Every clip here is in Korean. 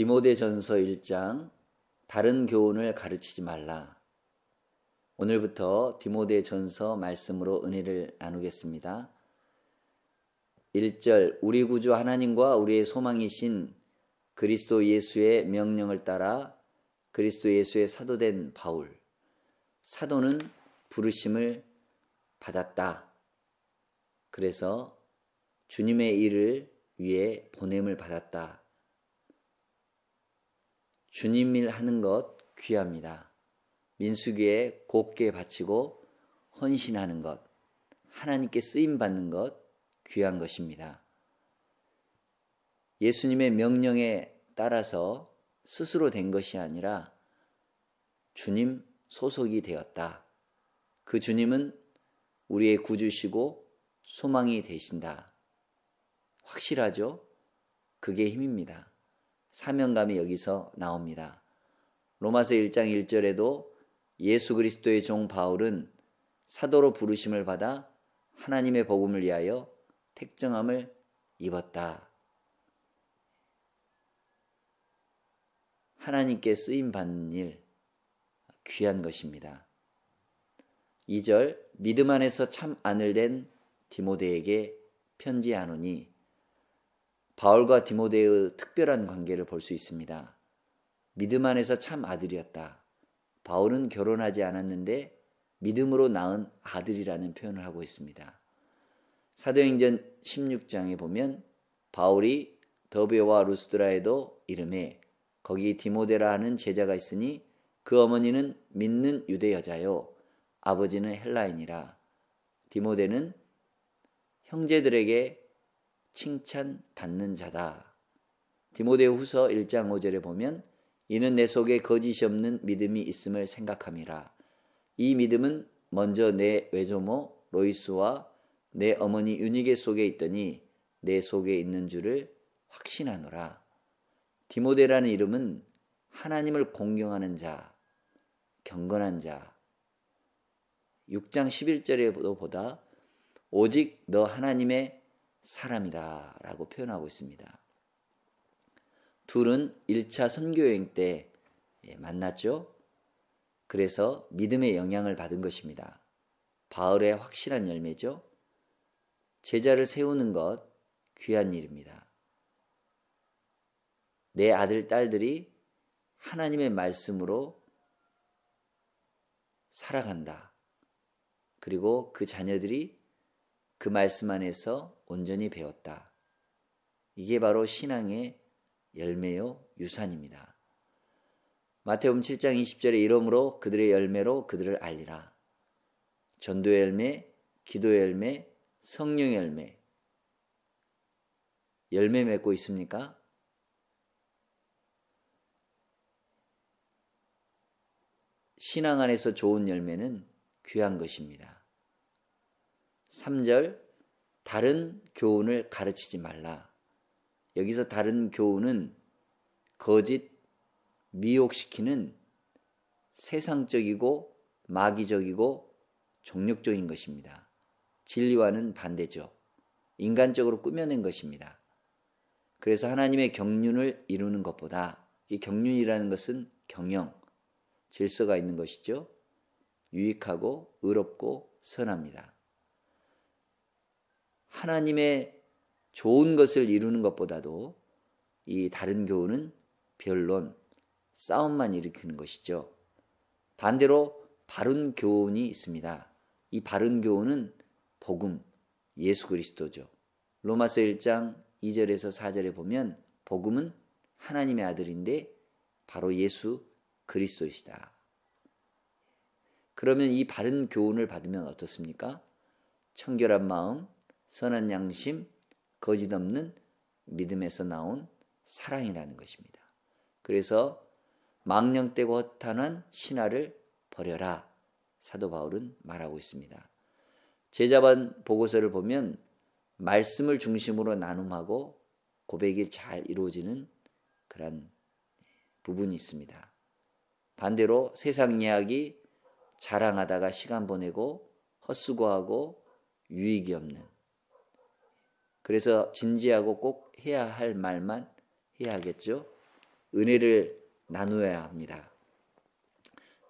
디모데전서 1장 다른 교훈을 가르치지 말라. 오늘부터 디모데전서 말씀으로 은혜를 나누겠습니다. 1절 우리 구주 하나님과 우리의 소망이신 그리스도 예수의 명령을 따라 그리스도 예수의 사도된 바울 사도는 부르심을 받았다. 그래서 주님의 일을 위해 보냄을 받았다. 주님 일 하는 것 귀합니다. 민수기에 곱게 바치고 헌신하는 것, 하나님께 쓰임 받는 것 귀한 것입니다. 예수님의 명령에 따라서 스스로 된 것이 아니라 주님 소속이 되었다. 그 주님은 우리의 구주시고 소망이 되신다. 확실하죠? 그게 힘입니다. 사명감이 여기서 나옵니다. 로마서 1장 1절에도 예수 그리스도의 종 바울은 사도로 부르심을 받아 하나님의 복음을 위하여 택정함을 입었다. 하나님께 쓰임 받는 일 귀한 것입니다. 2절 믿음 안에서 참 안을 된 디모데에게 편지하노니 바울과 디모데의 특별한 관계를 볼 수 있습니다. 믿음 안에서 참 아들이었다. 바울은 결혼하지 않았는데 믿음으로 낳은 아들이라는 표현을 하고 있습니다. 사도행전 16장에 보면 바울이 더베와 루스드라에도 이름에 거기 디모데라 하는 제자가 있으니 그 어머니는 믿는 유대 여자요 아버지는 헬라인이라 디모데는 형제들에게 칭찬받는 자다. 디모데후 서 1장 5절에 보면 이는 내 속에 거짓이 없는 믿음이 있음을 생각함이라. 이 믿음은 먼저 내 외조모 로이스와 내 어머니 윤니게 속에 있더니 내 속에 있는 줄을 확신하노라. 디모데라는 이름은 하나님을 공경하는 자, 경건한 자. 6장 11절에도 보다 오직 너 하나님의 사람이다 라고 표현하고 있습니다. 둘은 1차 선교여행 때 예, 만났죠. 그래서 믿음의 영향을 받은 것입니다. 바울의 확실한 열매죠. 제자를 세우는 것 귀한 일입니다. 내 아들, 딸들이 하나님의 말씀으로 살아간다. 그리고 그 자녀들이 그 말씀 안에서 온전히 배웠다. 이게 바로 신앙의 열매요 유산입니다. 마태음 7장 20절에 이름으로 그들의 열매로 그들을 알리라. 전도의 열매, 기도의 열매, 성령의 열매. 열매 맺고 있습니까? 신앙 안에서 좋은 열매는 귀한 것입니다. 3절 다른 교훈을 가르치지 말라. 여기서 다른 교훈은 거짓 미혹시키는 세상적이고 마귀적이고 종력적인 것입니다. 진리와는 반대죠. 인간적으로 꾸며낸 것입니다. 그래서 하나님의 경륜을 이루는 것보다 이 경륜이라는 것은 경영, 질서가 있는 것이죠. 유익하고 의롭고 선합니다. 하나님의 좋은 것을 이루는 것보다도 이 다른 교훈은 변론, 싸움만 일으키는 것이죠. 반대로 바른 교훈이 있습니다. 이 바른 교훈은 복음, 예수 그리스도죠. 로마서 1장 2절에서 4절에 보면 복음은 하나님의 아들인데 바로 예수 그리스도이시다. 그러면 이 바른 교훈을 받으면 어떻습니까? 청결한 마음, 선한 양심, 거짓 없는 믿음에서 나온 사랑이라는 것입니다. 그래서 망령되고 허탄한 신화를 버려라. 사도 바울은 말하고 있습니다. 제자반 보고서를 보면 말씀을 중심으로 나눔하고 고백이 잘 이루어지는 그런 부분이 있습니다. 반대로 세상 이야기 자랑하다가 시간 보내고 헛수고하고 유익이 없는 그래서 진지하고 꼭 해야 할 말만 해야 하겠죠. 은혜를 나누어야 합니다.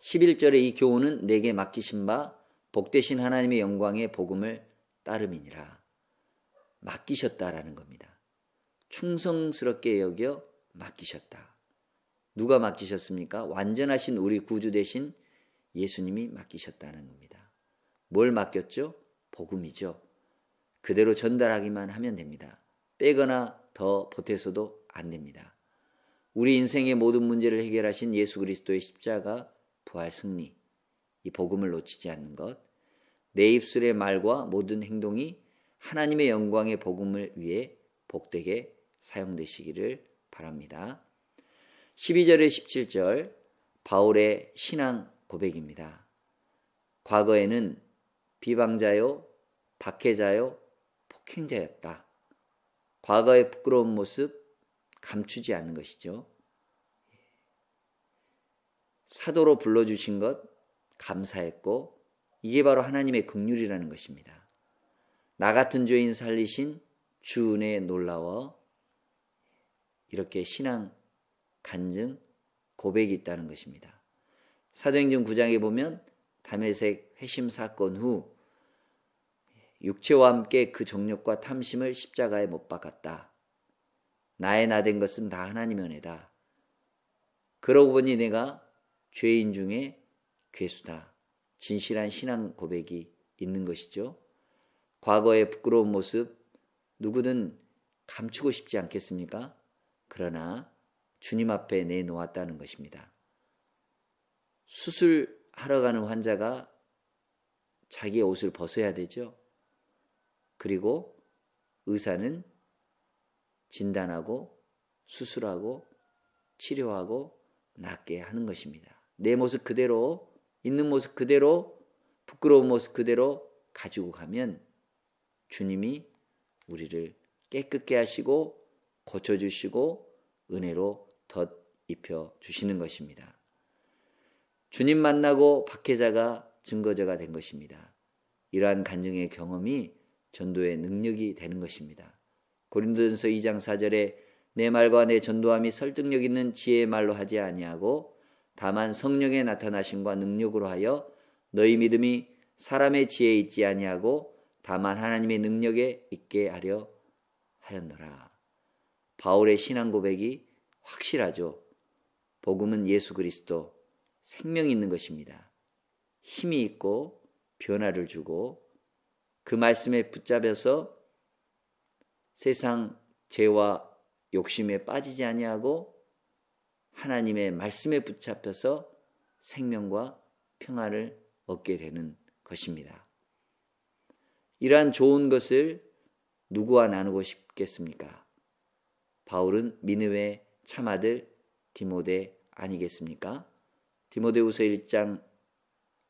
11절의 이 교훈은 내게 맡기신 바 복되신 하나님의 영광의 복음을 따름이니라. 맡기셨다라는 겁니다. 충성스럽게 여겨 맡기셨다. 누가 맡기셨습니까? 완전하신 우리 구주 대신 예수님이 맡기셨다는 겁니다. 뭘 맡겼죠? 복음이죠. 그대로 전달하기만 하면 됩니다. 빼거나 더 보태서도 안 됩니다. 우리 인생의 모든 문제를 해결하신 예수 그리스도의 십자가 부활 승리, 이 복음을 놓치지 않는 것, 내 입술의 말과 모든 행동이 하나님의 영광의 복음을 위해 복되게 사용되시기를 바랍니다. 12절에 17절 바울의 신앙 고백입니다. 과거에는 비방자요, 박해자요, 킹자였다. 과거의 부끄러운 모습 감추지 않는 것이죠. 사도로 불러주신 것 감사했고 이게 바로 하나님의 긍휼이라는 것입니다. 나 같은 죄인 살리신 주 은혜에 놀라워 이렇게 신앙 간증 고백이 있다는 것입니다. 사도행전 9장에 보면 담에색 회심 사건 후 육체와 함께 그 정욕과 탐심을 십자가에 못 박았다. 나의 나된 것은 다 하나님 은혜다. 그러고 보니 내가 죄인 중에 괴수다. 진실한 신앙 고백이 있는 것이죠. 과거의 부끄러운 모습 누구든 감추고 싶지 않겠습니까? 그러나 주님 앞에 내놓았다는 것입니다. 수술하러 가는 환자가 자기의 옷을 벗어야 되죠. 그리고 의사는 진단하고 수술하고 치료하고 낫게 하는 것입니다. 내 모습 그대로 있는 모습 그대로 부끄러운 모습 그대로 가지고 가면 주님이 우리를 깨끗게 하시고 고쳐주시고 은혜로 덧입혀 주시는 것입니다. 주님 만나고 박해자가 증거자가 된 것입니다. 이러한 간증의 경험이 전도의 능력이 되는 것입니다. 고린도전서 2장 4절에 내 말과 내 전도함이 설득력 있는 지혜의 말로 하지 아니하고 다만 성령의 나타나심과 능력으로 하여 너희 믿음이 사람의 지혜에 있지 아니하고 다만 하나님의 능력에 있게 하려 하였노라. 바울의 신앙 고백이 확실하죠. 복음은 예수 그리스도 생명 있는 것입니다. 힘이 있고 변화를 주고 그 말씀에 붙잡혀서 세상 죄와 욕심에 빠지지 아니하고 하나님의 말씀에 붙잡혀서 생명과 평화를 얻게 되는 것입니다. 이러한 좋은 것을 누구와 나누고 싶겠습니까? 바울은 민느의 참아들 디모데 아니겠습니까? 디모데후서 1장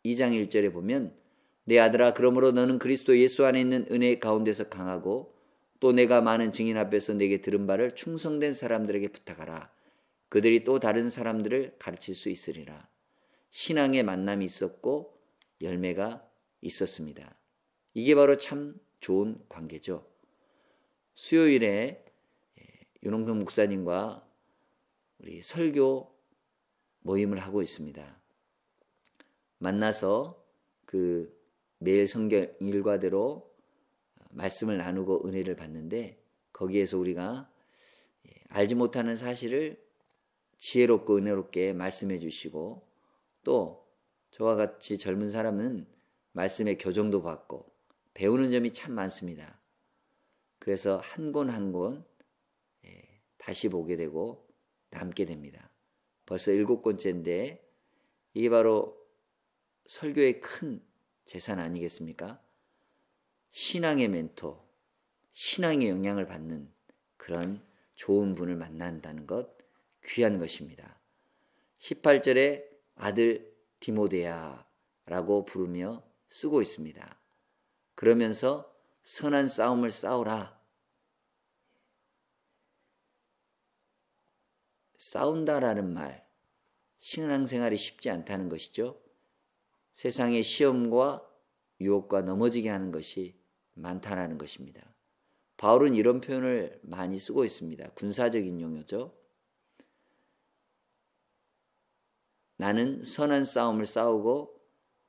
2장 1절에 보면 내 아들아 그러므로 너는 그리스도 예수 안에 있는 은혜 가운데서 강하고 또 내가 많은 증인 앞에서 내게 들은 바를 충성된 사람들에게 부탁하라. 그들이 또 다른 사람들을 가르칠 수 있으리라. 신앙의 만남이 있었고 열매가 있었습니다. 이게 바로 참 좋은 관계죠. 수요일에 예, 윤홍경 목사님과 우리 설교 모임을 하고 있습니다. 만나서 그 매일 성경 일과대로 말씀을 나누고 은혜를 받는데 거기에서 우리가 예, 알지 못하는 사실을 지혜롭고 은혜롭게 말씀해 주시고 또 저와 같이 젊은 사람은 말씀의 교정도 받고 배우는 점이 참 많습니다. 그래서 한 권 한권 예, 다시 보게 되고 남게 됩니다. 벌써 일곱 번째인데 이게 바로 설교의 큰 재산 아니겠습니까? 신앙의 멘토, 신앙의 영향을 받는 그런 좋은 분을 만난다는 것 귀한 것입니다. 18절에 아들 디모데야라고 부르며 쓰고 있습니다. 그러면서 선한 싸움을 싸우라. 싸운다라는 말, 신앙생활이 쉽지 않다는 것이죠. 세상의 시험과 유혹과 넘어지게 하는 것이 많다라는 것입니다. 바울은 이런 표현을 많이 쓰고 있습니다. 군사적인 용어죠. 나는 선한 싸움을 싸우고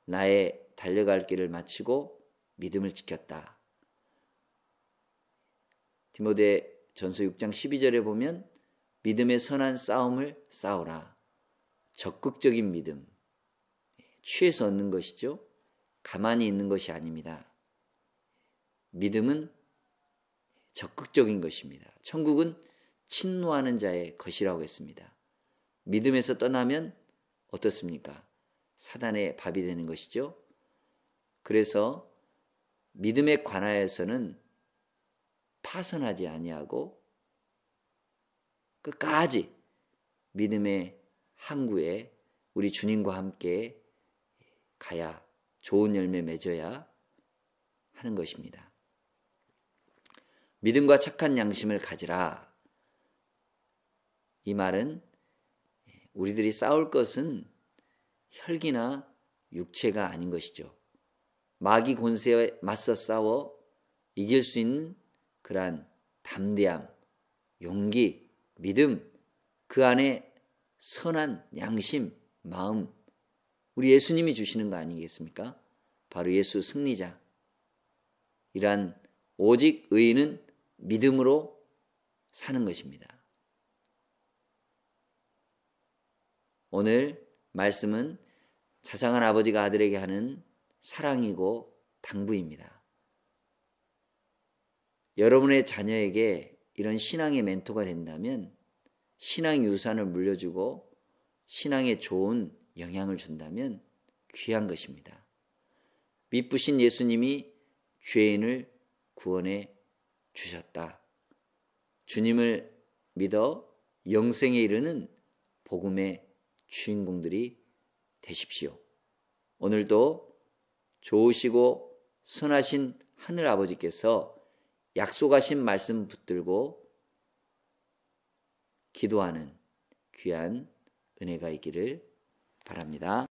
나의 달려갈 길을 마치고 믿음을 지켰다. 디모데 전서 6장 12절에 보면 믿음의 선한 싸움을 싸우라. 적극적인 믿음, 취해서 얻는 것이죠. 가만히 있는 것이 아닙니다. 믿음은 적극적인 것입니다. 천국은 친노하는 자의 것이라고 했습니다. 믿음에서 떠나면 어떻습니까? 사단의 밥이 되는 것이죠. 그래서 믿음에 관하여서는 파선하지 아니하고 끝까지 믿음의 항구에 우리 주님과 함께 가야 좋은 열매 맺어야 하는 것입니다. 믿음과 착한 양심을 가지라. 이 말은 우리들이 싸울 것은 혈기나 육체가 아닌 것이죠. 마귀 곤세에 맞서 싸워 이길 수 있는 그러한 담대함, 용기, 믿음, 그 안에 선한 양심, 마음, 우리 예수님이 주시는 거 아니겠습니까? 바로 예수 승리자. 이란 오직 의인은 믿음으로 사는 것입니다. 오늘 말씀은 자상한 아버지가 아들에게 하는 사랑이고 당부입니다. 여러분의 자녀에게 이런 신앙의 멘토가 된다면 신앙 유산을 물려주고 신앙의 좋은 영향을 준다면 귀한 것입니다. 미쁘신 예수님이 죄인을 구원해 주셨다. 주님을 믿어 영생에 이르는 복음의 주인공들이 되십시오. 오늘도 좋으시고 선하신 하늘 아버지께서 약속하신 말씀 붙들고 기도하는 귀한 은혜가 있기를 바랍니다.